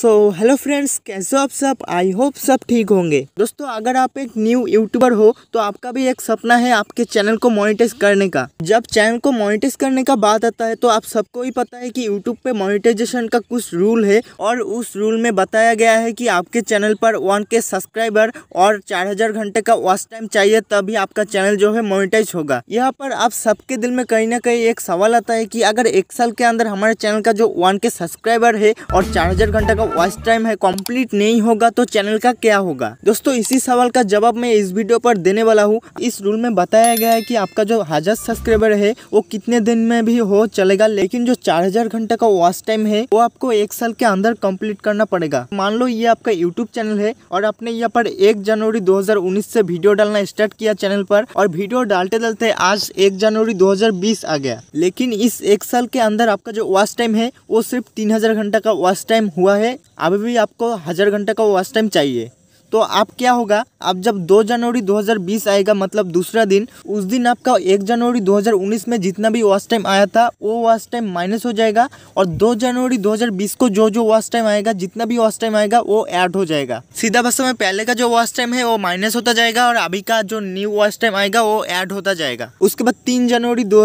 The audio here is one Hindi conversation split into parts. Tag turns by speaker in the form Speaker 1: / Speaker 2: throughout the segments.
Speaker 1: सो हेलो फ्रेंड्स कैसे हो आप सब आई होप सब ठीक होंगे दोस्तों अगर आप एक न्यू यूट्यूबर हो तो आपका भी एक सपना है आपके चैनल को मोनिटाइज करने का जब चैनल को मोनिटाइज करने का बात आता है तो आप सबको ही पता है कि यूट्यूब पे मोनिटाइजेशन का कुछ रूल है और उस रूल में बताया गया है कि आपके चैनल पर वन के सब्सक्राइबर और चार घंटे का वॉच टाइम चाहिए तभी आपका चैनल जो है मोनिटाइज होगा यहाँ पर आप सबके दिल में कहीं ना कहीं एक सवाल आता है कि अगर एक साल के अंदर हमारे चैनल का जो वन के सब्सक्राइबर है और चार घंटे का वॉच टाइम है कंप्लीट नहीं होगा तो चैनल का क्या होगा दोस्तों इसी सवाल का जवाब मैं इस वीडियो पर देने वाला हूँ इस रूल में बताया गया है कि आपका जो हजार सब्सक्राइबर है वो कितने दिन में भी हो चलेगा लेकिन जो चार हजार घंटे का वॉच टाइम है वो आपको एक साल के अंदर कम्प्लीट करना पड़ेगा मान लो ये आपका यूट्यूब चैनल है और आपने यहाँ पर एक जनवरी दो से वीडियो डालना स्टार्ट किया चैनल पर और वीडियो डालते डालते आज एक जनवरी दो आ गया लेकिन इस एक साल के अंदर आपका जो वॉच टाइम है वो सिर्फ तीन हजार घंटा का वॉच टाइम हुआ है अभी भी आपको हज़ार घंटे का वॉच टाइम चाहिए तो आप क्या होगा आप जब 2 जनवरी 2020 आएगा मतलब दूसरा दिन उस दिन आपका 1 जनवरी 2019 में जितना भी वॉच टाइम आया था वो वॉच टाइम माइनस हो जाएगा और 2 जनवरी 2020 को जो जो वॉच टाइम आएगा जितना भी वॉच टाइम आएगा वो ऐड हो जाएगा सीधा भाषा में पहले का जो वॉच टाइम है वो माइनस होता जाएगा और अभी का जो न्यू वॉच टाइम आएगा वो ऐड होता जाएगा उसके बाद तीन जनवरी दो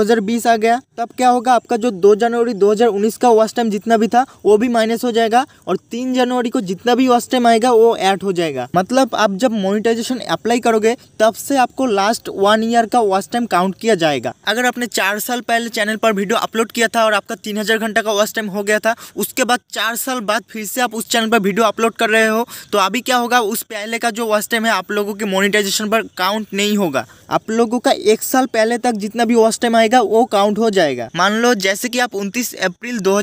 Speaker 1: आ गया तब क्या होगा आपका जो दो जनवरी दो का वॉच टाइम जितना भी था वो भी माइनस हो जाएगा और तीन जनवरी को जितना भी वॉच टाइम आएगा वो ऐड हो जाएगा मतलब आप जब मोनिटाइजेशन अप्लाई करोगे तब से आपको लास्ट वन ईयर का वॉच टाइम काउंट किया जाएगा अगर आपने चार साल पहले चैनल पर वीडियो अपलोड किया था और आपका तीन हज़ार घंटा का वॉच टाइम हो गया था उसके बाद चार साल बाद फिर से आप उस चैनल पर वीडियो अपलोड कर रहे हो तो अभी क्या होगा उस पहले का जो वॉच टाइम है आप लोगों के मोनिटाइजेशन पर काउंट नहीं होगा आप लोगों का एक साल पहले तक जितना भी वॉच टाइम आएगा वो काउंट हो जाएगा मान लो जैसे कि आप उनतीस अप्रैल दो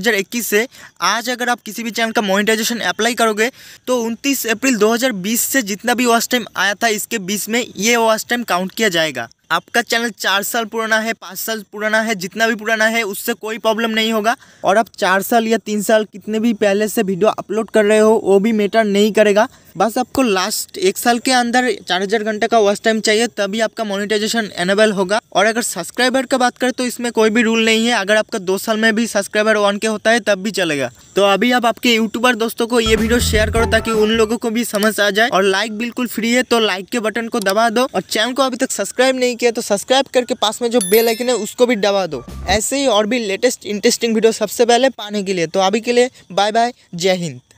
Speaker 1: से आज अगर आप किसी भी चैनल का मोनिटाइजेशन अप्लाई करोगे तो उनतीस अप्रैल दो इससे जितना भी वॉच टाइम आया था इसके बीच में ये वॉच टाइम काउंट किया जाएगा आपका चैनल चार साल पुराना है पाँच साल पुराना है जितना भी पुराना है उससे कोई प्रॉब्लम नहीं होगा और आप चार साल या तीन साल कितने भी पहले से वीडियो अपलोड कर रहे हो वो भी मैटर नहीं करेगा बस आपको लास्ट एक साल के अंदर चार हज़ार घंटे का वॉच टाइम चाहिए तभी आपका मोनिटाइजेशन एनेबल होगा और अगर सब्सक्राइबर का बात करें तो इसमें कोई भी रूल नहीं है अगर आपका दो साल में भी सब्सक्राइबर वन के होता है तब भी चलेगा तो अभी आप आपके यूट्यूबर दोस्तों को ये वीडियो शेयर करो ताकि उन लोगों को भी समझ आ जाए और लाइक बिल्कुल फ्री है तो लाइक के बटन को दबा दो और चैनल को अभी तक सब्सक्राइब नहीं किया तो सब्सक्राइब करके पास में जो बेल आइकन है उसको भी दबा दो ऐसे ही और भी लेटेस्ट इंटरेस्टिंग वीडियो सबसे पहले पाने के लिए तो अभी के लिए बाय बाय जय हिंद